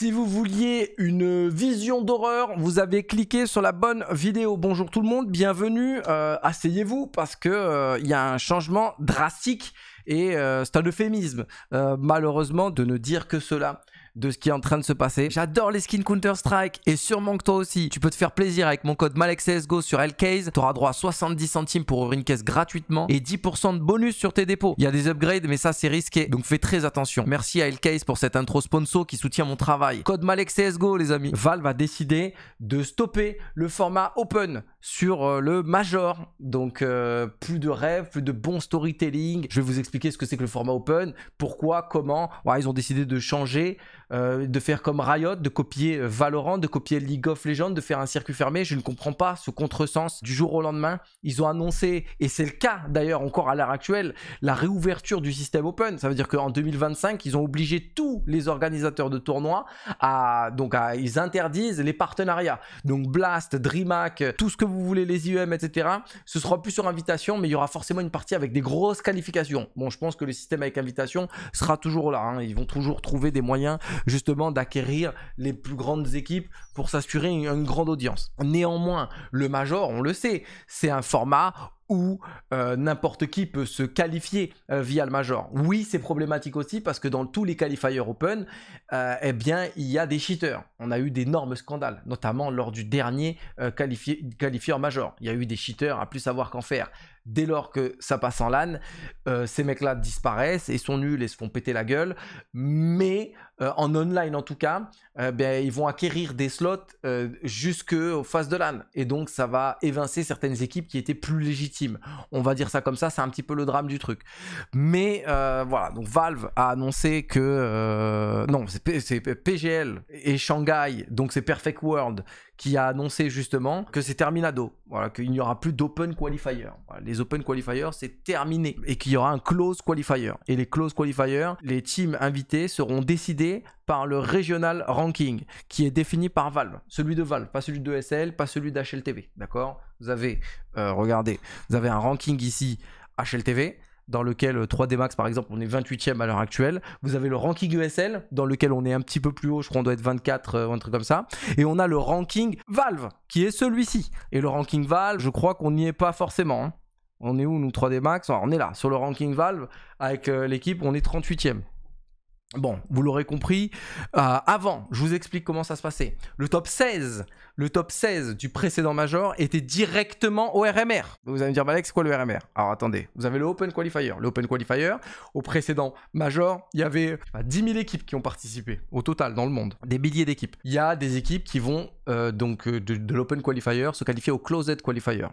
Si vous vouliez une vision d'horreur, vous avez cliqué sur la bonne vidéo. Bonjour tout le monde, bienvenue, euh, asseyez-vous parce qu'il euh, y a un changement drastique et euh, c'est un euphémisme malheureusement de ne dire que cela de ce qui est en train de se passer. J'adore les skins Counter-Strike et sûrement que toi aussi, tu peux te faire plaisir avec mon code Malexsgo sur tu auras droit à 70 centimes pour ouvrir une caisse gratuitement et 10% de bonus sur tes dépôts. Il y a des upgrades, mais ça c'est risqué, donc fais très attention. Merci à LKs pour cette intro sponsor qui soutient mon travail. Code Malexsgo les amis. Valve a décidé de stopper le format open sur euh, le Major. Donc euh, plus de rêves, plus de bon storytelling. Je vais vous expliquer ce que c'est que le format open, pourquoi, comment. ils ont décidé de changer euh, de faire comme Riot, de copier euh, Valorant, de copier League of Legends, de faire un circuit fermé. Je ne comprends pas ce contresens. Du jour au lendemain, ils ont annoncé, et c'est le cas d'ailleurs encore à l'heure actuelle, la réouverture du système open. Ça veut dire qu'en 2025, ils ont obligé tous les organisateurs de tournois à. Donc, à, ils interdisent les partenariats. Donc, Blast, DreamHack, euh, tout ce que vous voulez, les IEM, etc. Ce sera plus sur invitation, mais il y aura forcément une partie avec des grosses qualifications. Bon, je pense que le système avec invitation sera toujours là. Hein. Ils vont toujours trouver des moyens justement d'acquérir les plus grandes équipes pour s'assurer une, grande audience. Néanmoins, le Major, on le sait, c'est un format où euh, n'importe qui peut se qualifier euh, via le major. Oui, c'est problématique aussi parce que dans tous les qualifiers open, euh, eh bien, il y a des cheaters. On a eu d'énormes scandales, notamment lors du dernier qualifié, qualifier major. Il y a eu des cheaters à plus savoir qu'en faire dès lors que ça passe en LAN, euh, ces mecs-là disparaissent et sont nuls et se font péter la gueule. Mais euh, en online en tout cas, euh, ben, ils vont acquérir des slots jusqu'aux phases de LAN. Et donc ça va évincer certaines équipes qui étaient plus légitimes. On va dire ça comme ça, c'est un petit peu le drame du truc. Mais voilà, donc Valve a annoncé que... non, c'est PGL et Shanghai, donc c'est Perfect World qui a annoncé justement que c'est terminado, voilà, qu'il n'y aura plus d'open qualifier. les open qualifiers, c'est terminé et qu'il y aura un close qualifier. Et les close qualifiers, les teams invités seront décidés par le Regional Ranking, qui est défini par Valve. Celui de Valve, pas celui de SL, pas celui d'HLTV. D'accord Vous avez, euh, regardez, vous avez un ranking ici HLTV, dans lequel 3D euh, Max par exemple on est 28e à l'heure actuelle. Vous avez le ranking USL dans lequel on est un petit peu plus haut, je crois qu'on doit être 24 euh, ou un truc comme ça. Et on a le ranking Valve qui est celui-ci. Et le ranking Valve, je crois qu'on n'y est pas forcément. Hein. On est où nous 3D Max On est là sur le ranking Valve avec euh, l'équipe, on est 38e. Bon, vous l'aurez compris. Euh, avant, je vous explique comment ça se passait. Le top 16, le top 16 du précédent major était directement au RMR. Vous allez me dire, Malek, c'est quoi le RMR Alors attendez, vous avez le Open Qualifier. Le Open Qualifier, au précédent major, il y avait 10 000 équipes qui ont participé au total dans le monde. Des milliers d'équipes. Il y a des équipes qui vont euh, donc euh, de, l'Open Qualifier se qualifier au Closed Qualifier.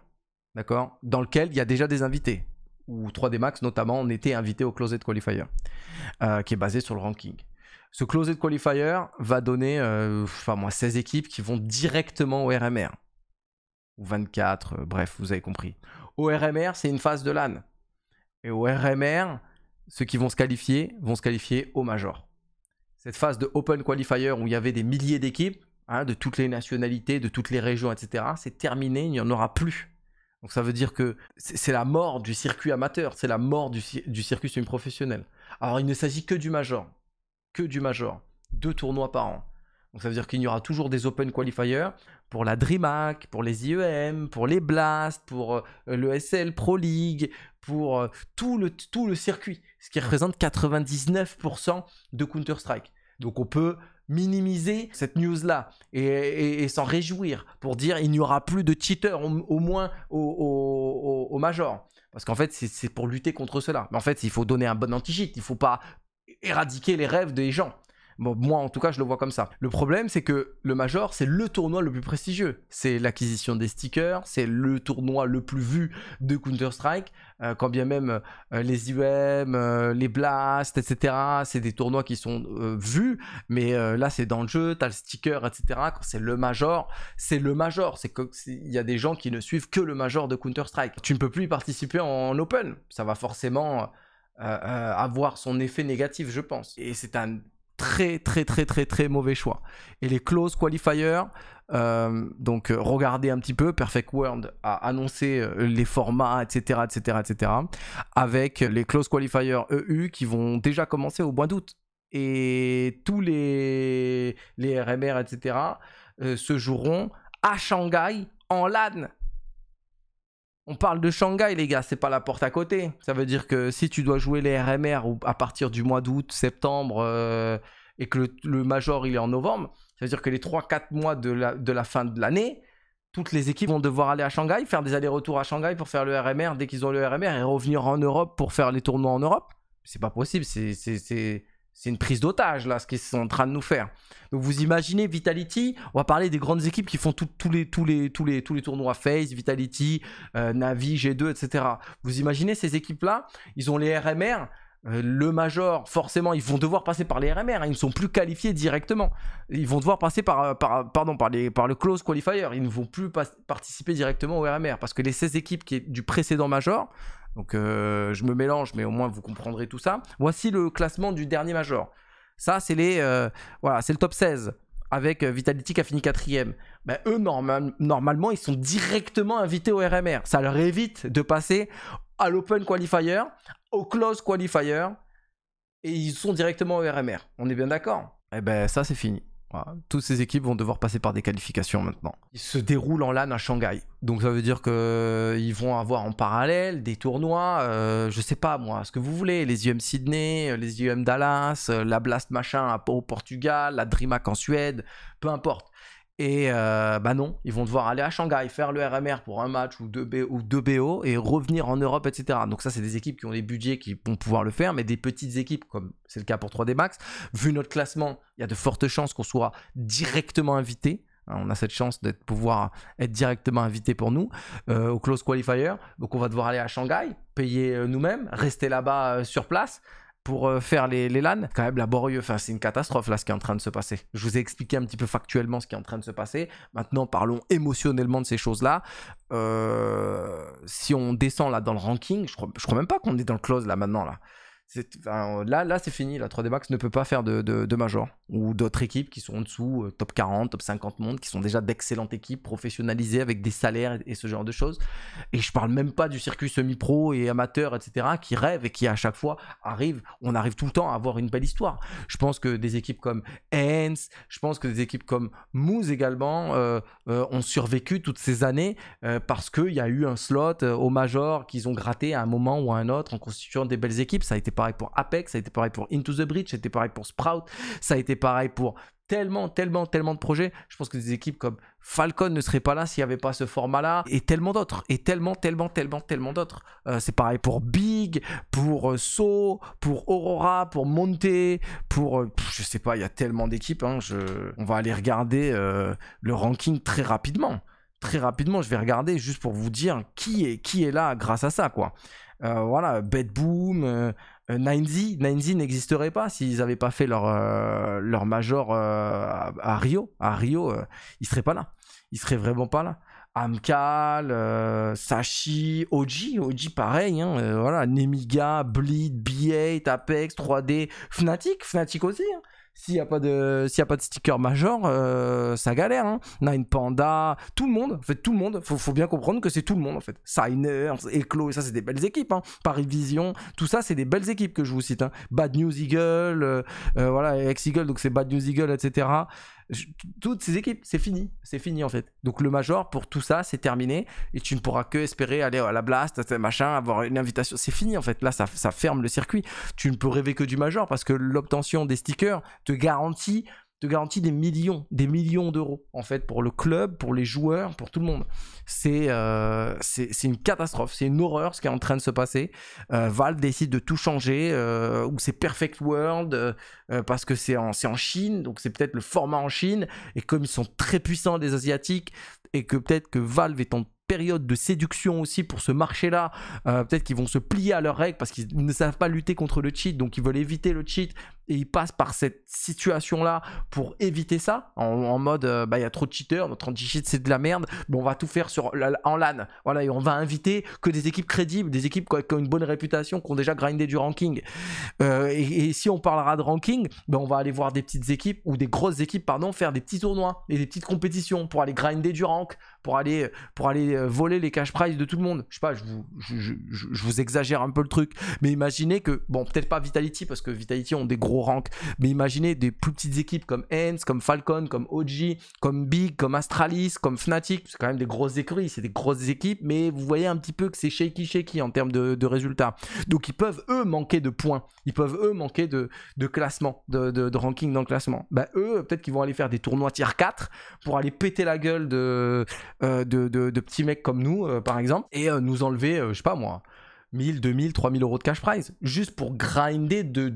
D'accord Dans lequel il y a déjà des invités ou 3D Max notamment, on était invité au Closed Qualifier. Euh, qui est basé sur le ranking. Ce closed qualifier va donner euh, enfin, moi, 16 équipes qui vont directement au RMR. Ou 24, euh, bref, vous avez compris. Au RMR, c'est une phase de LAN. Et au RMR, ceux qui vont se qualifier vont se qualifier au Major. Cette phase de Open Qualifier où il y avait des milliers d'équipes, hein, de toutes les nationalités, de toutes les régions, etc., c'est terminé, il n'y en aura plus. Donc ça veut dire que c'est la mort du circuit amateur, c'est la mort du, du circuit semi-professionnel. Alors il ne s'agit que du major, que du major, deux tournois par an. Donc ça veut dire qu'il y aura toujours des Open Qualifiers pour la DreamHack, pour les IEM, pour les Blast, pour euh, le SL Pro League, pour euh, tout le, tout le circuit, ce qui représente 99% de Counter-Strike. Donc on peut minimiser cette news-là et, s'en réjouir pour dire il n'y aura plus de cheaters, au, moins au, au, major. Parce qu'en fait, c'est pour lutter contre cela. Mais en fait, il faut donner un bon anti-cheat. Il ne faut pas éradiquer les rêves des gens moi en tout cas, je le vois comme ça. Le problème, c'est que le Major, c'est le tournoi le plus prestigieux. C'est l'acquisition des stickers, c'est le tournoi le plus vu de Counter-Strike. Euh, quand bien même euh, les IEM, euh, les Blast, etc., c'est des tournois qui sont vus, mais là c'est dans le jeu, t'as le sticker, etc. Quand c'est le Major, c'est le Major. C'est il y a des gens qui ne suivent que le Major de Counter-Strike. Tu ne peux plus y participer en Open. Ça va forcément. avoir son effet négatif, je pense. Et c'est un très très très très très mauvais choix. Et les close qualifiers, euh, donc euh, regardez un petit peu, Perfect World a annoncé euh, les formats, etc., etc., etc., avec les close qualifiers EU qui vont déjà commencer au mois d'août. Et tous les, les RMR, etc., se joueront à Shanghai en LAN. On parle de Shanghai, les gars, c'est pas la porte à côté. Ça veut dire que si tu dois jouer les RMR à partir du mois d'août, septembre, euh, et que le, Major il est en novembre, ça veut dire que les 3-4 mois de la, de la, fin de l'année, toutes les équipes vont devoir aller à Shanghai, faire des allers-retours à Shanghai pour faire le RMR dès qu'ils ont le RMR et revenir en Europe pour faire les tournois en Europe. C'est pas possible, c'est c'est une prise d'otage là, ce qu'ils sont en train de nous faire. Donc vous imaginez Vitality, on va parler des grandes équipes qui font tous les, tous, les, tous, les, tous les tournois Face, Vitality, euh, Navi, G2, etc. Vous imaginez ces équipes-là, ils ont les RMR, euh, le Major, forcément, ils vont devoir passer par les RMR, hein, ils ne sont plus qualifiés directement. Ils vont devoir passer par, euh, pardon, par, les, par le Close Qualifier, ils ne vont plus participer directement aux RMR parce que les 16 équipes qui du précédent Major donc euh, je me mélange, mais au moins vous comprendrez tout ça. Voici le classement du dernier major. Ça, c'est les, euh, voilà, c'est le top 16 avec euh, Vitality qui a fini quatrième. Ben, eux, normalement, ils sont directement invités au RMR. Ça leur évite de passer à l'Open Qualifier, au Close Qualifier, et ils sont directement au RMR. On est bien d'accord Eh ben ça, c'est fini. Toutes ces équipes vont devoir passer par des qualifications maintenant. Ils se déroulent en LAN à Shanghai. Donc ça veut dire qu'ils euh, vont avoir en parallèle des tournois, euh, je sais pas moi, ce que vous voulez, les UM Sydney, euh, les UM Dallas, la Blast machin au Portugal, la DreamHack en Suède, peu importe. Et euh, bah non, ils vont devoir aller à Shanghai, faire le RMR pour un match ou deux, ou BO et revenir en Europe, etc. Donc ça, c'est des équipes qui ont des budgets qui vont pouvoir le faire, mais des petites équipes, comme c'est le cas pour 3D Max, vu notre classement, il y a de fortes chances qu'on soit directement invité. Hein, on a cette chance d'être pouvoir être directement invité pour nous euh, au close qualifier. Donc on va devoir aller à Shanghai, payer euh, nous-mêmes, rester là-bas sur place pour euh, faire les, les LAN, quand même laborieux. Enfin, c'est une catastrophe là ce qui est en train de se passer. Je vous ai expliqué un petit peu factuellement ce qui est en train de se passer. Maintenant, parlons émotionnellement de ces choses-là. Euh, si on descend là dans le ranking, je crois, je crois même pas qu'on est dans le close là maintenant là là, là c'est fini. La 3D Max ne peut pas faire de, de, Major ou d'autres équipes qui sont en dessous, euh, top 40, top 50 monde, qui sont déjà d'excellentes équipes professionnalisées avec des salaires et, ce genre de choses. Et je parle même pas du circuit semi-pro et amateur, etc., qui rêvent et qui à chaque fois arrive On arrive tout le temps à avoir une belle histoire. Je pense que des équipes comme Hens, je pense que des équipes comme Moose également euh, euh, ont survécu toutes ces années parce qu'il y a eu un slot au Major qu'ils ont gratté à un moment ou à un autre en constituant des belles équipes. Ça a été pareil pour Apex, ça a été pareil pour Into the Bridge, ça a été pareil pour Sprout, ça a été pareil pour tellement, tellement, tellement de projets. Je pense que des équipes comme Falcon ne seraient pas là s'il n'y avait pas ce format-là, et tellement d'autres, et tellement, tellement, tellement, tellement d'autres. Euh, c'est pareil pour Big, pour euh, So, pour Aurora, pour Monte, pour... Euh, je sais pas, il y a tellement d'équipes, hein. on va aller regarder le ranking très rapidement. Très rapidement, je vais regarder juste pour vous dire qui est, qui est là grâce à ça, quoi. voilà, Bedboom... Euh, Nindy, n'existerait pas s'ils n'avaient pas fait leur, euh, leur major euh, à, Rio. À Rio, ils seraient pas là. Ils seraient vraiment pas là. Amcal, Sashi, Oji, Oji pareil, hein, voilà, Nemiga, Bleed, B8, Apex, 3D, Fnatic, Fnatic aussi, hein. S'il n'y a, pas de, y a pas de sticker major, euh, ça galère. Hein. Nine Panda, tout le monde, en fait, tout le monde. Faut, faut bien comprendre que c'est tout le monde, en fait. Signers, Eclos, et ça, c'est des belles équipes. Hein. Paris Vision, tout ça, c'est des belles équipes que je vous cite. Hein. Bad News Eagle, euh, euh, voilà, Ex-Eagle, donc c'est Bad News Eagle, etc. toutes ces équipes, c'est fini. C'est fini, en fait. Donc le major, pour tout ça, c'est terminé. Et tu ne pourras que espérer aller à la blast, machin, avoir une invitation. C'est fini, en fait. Là, ça ferme le circuit. Tu ne peux rêver que du major parce que l'obtention des stickers, te garantit des millions, des millions d'euros en fait pour le club, pour les joueurs, pour tout le monde. C'est euh, une catastrophe, c'est une horreur ce qui est en train de se passer. Euh, Valve décide de tout changer, euh, ou c'est Perfect World parce que c'est en, en Chine, donc c'est peut-être le format en Chine, et comme ils sont très puissants les Asiatiques, et que peut-être que Valve est en période de séduction aussi pour ce marché-là. Peut-être qu'ils vont se plier à leurs règles parce qu'ils ne savent pas lutter contre le cheat, donc ils veulent éviter le cheat, et il passe par cette situation-là pour éviter ça, en, mode euh, bah il y a trop de cheaters, notre anti-cheat c'est de la merde, bon on va tout faire sur, en LAN, voilà, et on va inviter que des équipes crédibles, des équipes qui ont une bonne réputation, qui ont déjà grindé du ranking. Euh, et, si on parlera de ranking, ben, on va aller voir des petites équipes, ou des grosses équipes, pardon, faire des petits tournois et des petites compétitions pour aller grinder du rank, pour aller, pour aller euh, voler les cash prizes de tout le monde. Je sais pas, je vous, je, je, je vous exagère un peu le truc, mais imaginez que, bon, peut-être pas Vitality, parce que Vitality ont des gros rank. Mais imaginez des plus petites équipes comme Hens, comme Falcon, comme OG, comme Big, comme Astralis, comme Fnatic. C'est quand même des grosses écuries, c'est des grosses équipes, mais vous voyez un petit peu que c'est shaky shaky en termes de, résultats. Donc ils peuvent eux manquer de points, ils peuvent eux manquer de, classement, de, ranking dans le classement. ben eux, peut-être qu'ils vont aller faire des tournois tier 4 pour aller péter la gueule de, euh, de, petits mecs comme nous, euh, par exemple, et euh, nous enlever, je sais pas moi. 1000, 2000, 3000 euros de cash prize, juste pour grinder de,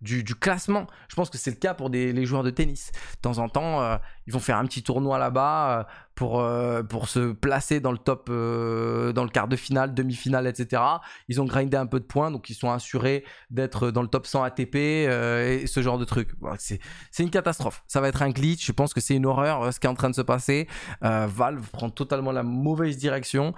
du, classement. Je pense que c'est le cas pour les joueurs de tennis. De temps en temps, euh, ils vont faire un petit tournoi là-bas, euh, pour, euh, pour se placer dans le top, euh, dans le quart de finale, demi-finale, etc. Ils ont grindé un peu de points, donc ils sont assurés d'être dans le top 100 ATP euh, et ce genre de truc. c'est une catastrophe. Ça va être un glitch. Je pense que c'est une horreur ce qui est en train de se passer. Valve prend totalement la mauvaise direction,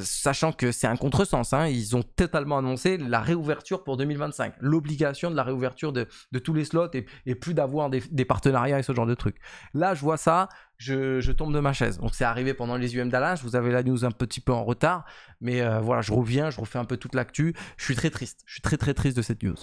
sachant que c'est un contresens. Hein. Ils ont totalement annoncé la réouverture pour 2025, l'obligation de la réouverture de, de, tous les slots et, et plus d'avoir des, des partenariats et ce genre de truc. Là, je vois ça je, tombe de ma chaise. Donc c'est arrivé pendant les UM je vous avez la news un petit peu en retard, mais euh, voilà, je reviens, je refais un peu toute l'actu. Je suis très triste, je suis très très triste de cette news.